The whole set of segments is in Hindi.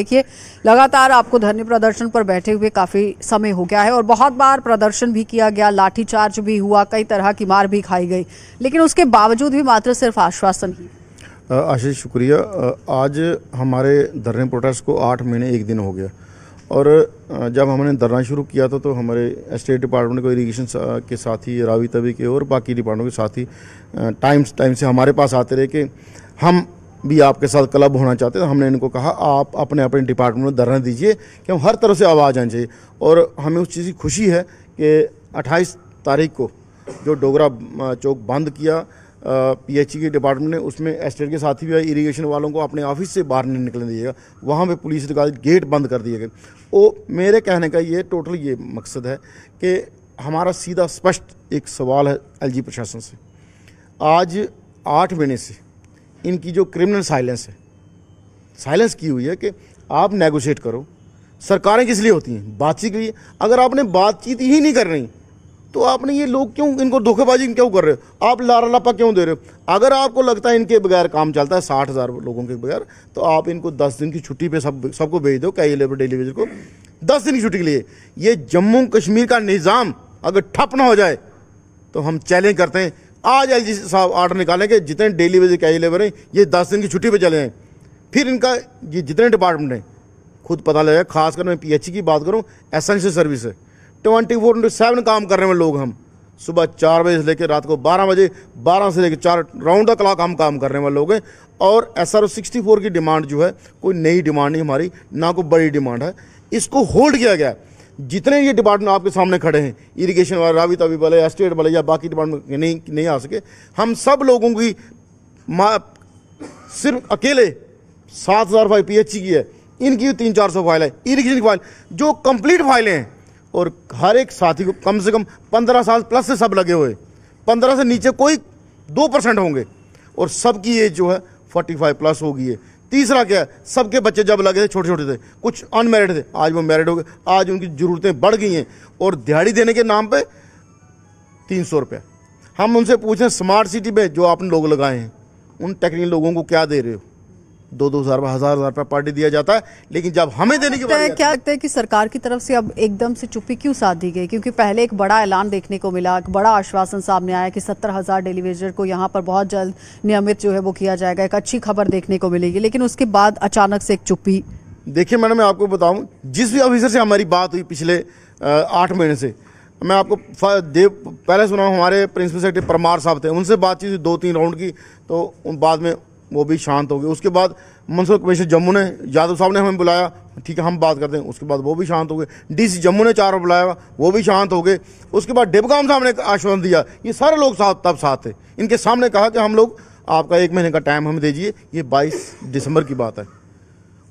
देखिए लगातार आपको धरने प्रदर्शन पर बैठे हुए काफी समय हो गया है और बहुत बार प्रदर्शन भी किया गया लाठी चार्ज भी हुआ कई तरह की मार भी खाई गई लेकिन उसके बावजूद भी मात्र सिर्फ आश्वासन ही आशीष शुक्रिया आज हमारे धरने प्रोटेस्ट को आठ महीने एक दिन हो गया और जब हमने धरना शुरू किया था तो हमारे स्टेट डिपार्टमेंट को इरीगेशन के साथ ही रावी तभी के और बाकी डिपार्टमेंट के साथ ही टाइम टाइम से हमारे पास आते रहे कि हम भी आपके साथ क्लब होना चाहते हैं तो हमने इनको कहा आप अपने अपने डिपार्टमेंट में धरना दीजिए कि हम हर तरह से आवाज़ आनी चाहिए और हमें उस चीज़ की खुशी है कि 28 तारीख को जो डोगरा चौक बंद किया पीएचई के डिपार्टमेंट ने उसमें एस्टेट के साथी भी आए इरीगेशन वालों को अपने ऑफिस से बाहर नहीं निकलने दिएगा वहाँ पे पुलिस अधिकारी गेट बंद कर दिए गए वो मेरे कहने का ये टोटल ये मकसद है कि हमारा सीधा स्पष्ट एक सवाल है एलजी प्रशासन से आज आठ महीने से इनकी जो क्रिमिनल साइलेंस है साइलेंस की हुई है कि आप नेगोशिएट करो सरकारें किस लिए होती हैं बातचीत के लिए अगर आपने बातचीत ही नहीं करनी तो आपने ये लोग क्यों इनको धोखेबाजी क्यों कर रहे हो आप लारा लापा क्यों दे रहे हो अगर आपको लगता है इनके बगैर काम चलता है साठ हज़ार लोगों के बगैर तो आप इनको दस दिन की छुट्टी पे सब सबको भेज दो कई लेबर डेली वेजर को दस दिन की छुट्टी के लिए ये जम्मू कश्मीर का निज़ाम अगर ठप ना हो जाए तो हम चैलेंज करते हैं आज एल जी साहब ऑर्डर निकालें कि जितने डेली वेज कैज लेबर हैं ये दस दिन की छुट्टी पर चले जाएँ फिर इनका ये जितने डिपार्टमेंट हैं खुद पता लगेगा खासकर मैं ई की बात करूँ एसेंशियल सर्विस है ट्वेंटी फोर इंटू सेवन काम करने में लोग हम सुबह चार बजे से लेकर रात को बारह बजे बारह से लेकर चार राउंड द क्लाक हम काम करने वाले लोग हैं और एस आर सिक्सटी फोर की डिमांड जो है कोई नई डिमांड नहीं हमारी ना कोई बड़ी डिमांड है इसको होल्ड किया गया जितने ये डिपार्टमेंट आपके सामने खड़े हैं इरिगेशन वाले रावी तभी वाले स्टेट वाले या बाकी डिपार्टमेंट नहीं नहीं आ सके हम सब लोगों की सिर्फ अकेले सात हज़ार फाइल पी की है इनकी तीन चार सौ फाइल है इरीगेशन की फाइल जो कंप्लीट फाइलें हैं और हर एक साथी को कम से कम पंद्रह साल प्लस से सब लगे हुए पंद्रह से नीचे कोई दो परसेंट होंगे और सबकी एज जो है फोर्टी फाइव प्लस होगी है तीसरा क्या है सबके बच्चे जब लगे थे छोटे छोटे थे कुछ अनमेरिड थे आज वो मैरिड हो गए आज उनकी ज़रूरतें बढ़ गई हैं और दिहाड़ी देने के नाम पे तीन सौ रुपये हम उनसे पूछें स्मार्ट सिटी में जो आपने लोग लगाए हैं उन टेक्निकल लोगों को क्या दे रहे हो दो दो हजार हजार हजार रुपया पार्टी दिया जाता है लेकिन जब हमें देने की बाद क्या लगता है कि सरकार की तरफ से अब एकदम से चुप्पी क्यों साध दी गई क्योंकि पहले एक बड़ा ऐलान देखने को मिला एक बड़ा आश्वासन सामने आया कि सत्तर हजार डेलीवेजर को यहाँ पर बहुत जल्द नियमित जो है वो किया जाएगा एक अच्छी खबर देखने को मिलेगी लेकिन उसके बाद अचानक से एक चुप्पी देखिये मैडम मैं आपको बताऊँ जिस भी ऑफिसर से हमारी बात हुई पिछले आठ महीने से मैं आपको देव पहले सुना हमारे प्रिंसिपल सेक्रेटरी परमार साहब थे उनसे बातचीत हुई दो तीन राउंड की तो उन बाद में वो भी शांत हो गए उसके बाद मुंसर कमिश्नर जम्मू ने यादव साहब ने हमें बुलाया ठीक है हम बात करते हैं उसके बाद वो भी शांत हो गए डीसी जम्मू ने चार बुलाया वो भी शांत हो गए उसके बाद डिबगाम साहब ने आश्वासन दिया ये सारे लोग साथ तब साथ थे इनके सामने कहा कि हम लोग आपका एक महीने का टाइम हमें दीजिए ये 22 दिसंबर की बात है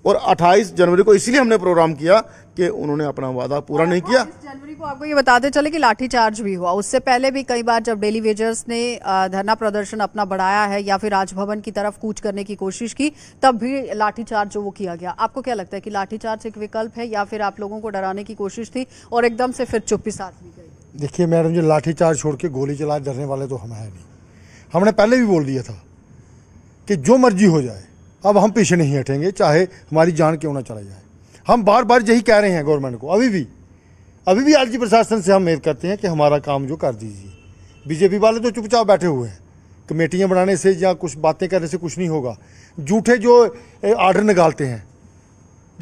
और 28 जनवरी को इसलिए हमने प्रोग्राम किया कि उन्होंने अपना वादा पूरा नहीं किया जनवरी को आपको ये बताते चले कि लाठीचार्ज भी हुआ उससे पहले भी कई बार जब डेली वेजर्स ने धरना प्रदर्शन अपना बढ़ाया है या फिर राजभवन की तरफ कूच करने की कोशिश की तब भी लाठीचार्ज जो वो किया गया आपको क्या लगता है कि लाठीचार्ज एक विकल्प है या फिर आप लोगों को डराने की कोशिश थी और एकदम से फिर चुप्पी साथ ली गई देखिये मैडम जी लाठीचार्ज छोड़ के गोली चलाए डरने वाले तो हम है नहीं हमने पहले भी बोल दिया था कि जो मर्जी हो जाए अब हम पीछे नहीं हटेंगे चाहे हमारी जान क्यों ना चला जाए हम बार बार यही कह रहे हैं गवर्नमेंट को अभी भी अभी भी आलजी प्रशासन से हम उम्मीद करते हैं कि हमारा काम जो कर दीजिए बीजेपी वाले तो चुपचाप बैठे हुए हैं कमेटियाँ बनाने से या कुछ बातें करने से कुछ नहीं होगा झूठे जो आर्डर निकालते हैं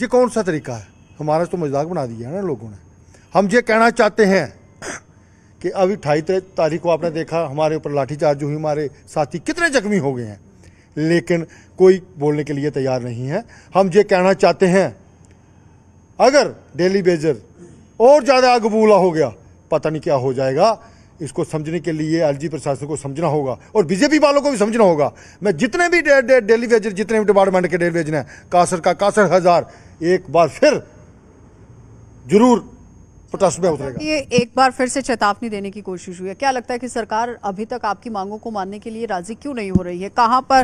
ये कौन सा तरीका है हमारा तो मजाक बना दिया है ना लोगों ने हम ये कहना चाहते हैं कि अभी अट्ठाईस तारीख को आपने देखा हमारे ऊपर लाठीचार्ज हुई हमारे साथी कितने जख्मी हो गए हैं लेकिन कोई बोलने के लिए तैयार नहीं है हम ये कहना चाहते हैं अगर डेली बेजर और ज़्यादा अगबूला हो गया पता नहीं क्या हो जाएगा इसको समझने के लिए एलजी प्रशासन को समझना होगा और बीजेपी वालों को भी समझना होगा मैं जितने भी डेली डे दे, वेजर जितने भी डिपार्टमेंट के डेली वेजर हैं कासर का कासर हज़ार एक बार फिर ज़रूर पोटास में उतरेगा ये एक बार फिर से चेतावनी देने की कोशिश हुई है क्या लगता है कि सरकार अभी तक आपकी मांगों को मानने के लिए राजी क्यों नहीं हो रही है कहाँ पर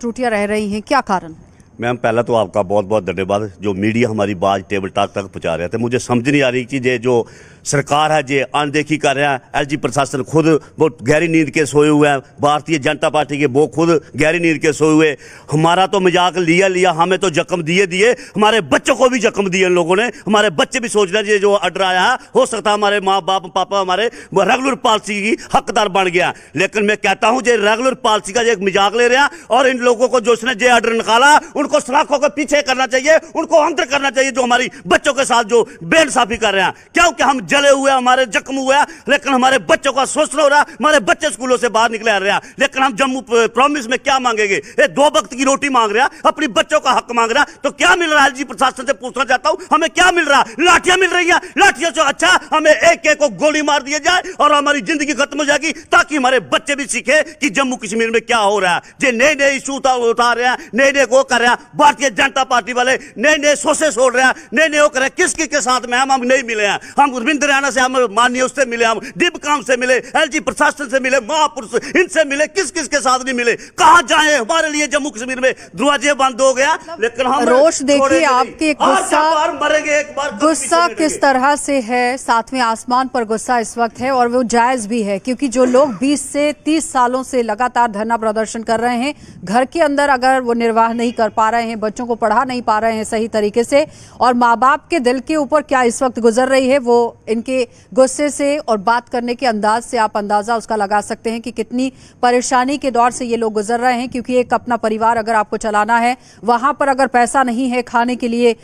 त्रुटियां रह रही हैं क्या कारण है मैम पहला तो आपका बहुत बहुत धन्यवाद जो मीडिया हमारी बाज टेबल टॉक तक पहुँचा रहे थे तो मुझे समझ नहीं आ रही कि ये जो सरकार है जे अनदेखी कर रहा है एलजी प्रशासन खुद वो गहरी नींद के सोए हुए हैं भारतीय जनता पार्टी के वो खुद गहरी नींद के सोए हुए हमारा तो मजाक लिया लिया हमें तो जख्म दिए दिए हमारे बच्चों को भी जख्म दिए इन लोगों ने हमारे बच्चे भी सोच रहे हैं ये जो अडर आया है हो सकता है हमारे माँ बाप पापा हमारे रेगुलर पॉलिसी की हकदार बन गया लेकिन मैं कहता हूँ जे रेगुलर पॉलिसी का एक मजाक ले रहा और इन लोगों को जो उसने जे अडर निकाला उनको सलाखों के पीछे करना चाहिए उनको अंतर करना चाहिए जो हमारी बच्चों के साथ जो बेइंसाफी कर रहे हैं क्योंकि हम जले हुए हमारे जख्म हुए लेकिन हमारे बच्चों का शोषण हो रहा है हमारे बच्चे स्कूलों से बाहर निकले आ रहे हैं लेकिन हम जम्मू प्रोमिस में क्या मांगेंगे ये दो वक्त की रोटी मांग रहे हैं अपने बच्चों का हक मांग रहे हैं तो क्या मिल रहा है जी प्रशासन से पूछना चाहता हूं हमें क्या मिल रहा है लाठियां मिल रही है लाठियों से अच्छा हमें एक एक को गोली मार दिया जाए और हमारी जिंदगी खत्म हो जाएगी ताकि हमारे बच्चे भी सीखे कि जम्मू कश्मीर में क्या हो रहा है जे नए नए इशू उठा रहे हैं नए नए वो कर रहे हैं हैं भारतीय जनता पार्टी वाले नए नए सोसे छोड़ रहे हैं नए नए होकर किसकी के साथ में हम हम नहीं मिले हैं हम उर्विंद राणा से हम माननीय उससे मिले हम डिब काम से मिले एल प्रशासन से मिले महापुरुष इनसे मिले किस किस के साथ नहीं मिले कहा जाए हमारे लिए जम्मू कश्मीर में दरवाजे बंद हो गया लेकिन हम रोष देखिए आपके गुस्सा मरेंगे एक बार तो गुस्सा किस तरह से है सातवें आसमान पर गुस्सा इस वक्त है और वो जायज भी है क्योंकि जो लोग 20 से 30 सालों से लगातार धरना प्रदर्शन कर रहे हैं घर के अंदर अगर वो निर्वाह नहीं कर पा पा रहे हैं बच्चों को पढ़ा नहीं पा रहे हैं सही तरीके से और माँ बाप के दिल के ऊपर क्या इस वक्त गुजर रही है वो इनके गुस्से से और बात करने के अंदाज से आप अंदाज़ा उसका लगा सकते हैं कि कितनी परेशानी के दौर से ये लोग गुजर रहे हैं क्योंकि एक अपना परिवार अगर आपको चलाना है वहां पर अगर पैसा नहीं है खाने के लिए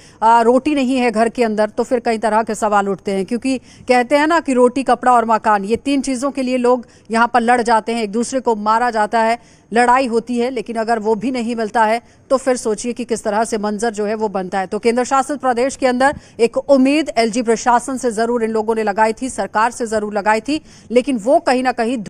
रोटी नहीं है घर के अंदर तो फिर कई तरह के सवाल उठते हैं क्योंकि कहते हैं ना कि रोटी कपड़ा और मकान ये तीन चीज़ों के लिए लोग यहाँ पर लड़ जाते हैं एक दूसरे को मारा जाता है लड़ाई होती है लेकिन अगर वो भी नहीं मिलता है तो फिर सोचिए कि किस तरह से मंजर जो है वो बनता है तो केंद्र शासित प्रदेश के अंदर एक उम्मीद एलजी प्रशासन से जरूर इन लोगों ने लगाई थी सरकार से जरूर लगाई थी लेकिन वो कहीं ना कहीं